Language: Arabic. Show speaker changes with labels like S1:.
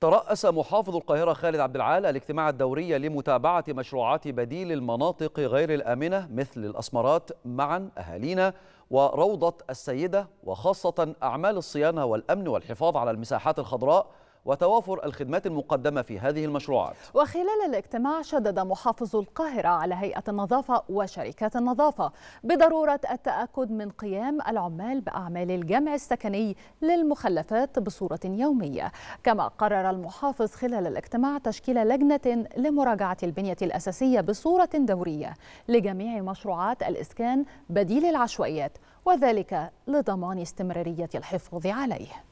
S1: ترأس محافظ القاهرة خالد عبد العال الاجتماع الدوري لمتابعة مشروعات بديل المناطق غير الآمنة مثل الأسمرات معا أهالينا وروضة السيدة وخاصة أعمال الصيانة والأمن والحفاظ على المساحات الخضراء وتوافر الخدمات المقدمة في هذه المشروعات
S2: وخلال الاجتماع شدد محافظ القاهرة على هيئة النظافة وشركات النظافة بضرورة التأكد من قيام العمال بأعمال الجمع السكني للمخلفات بصورة يومية كما قرر المحافظ خلال الاجتماع تشكيل لجنة لمراجعة البنية الأساسية بصورة دورية لجميع مشروعات الإسكان بديل العشوائيات وذلك لضمان استمرارية الحفاظ عليه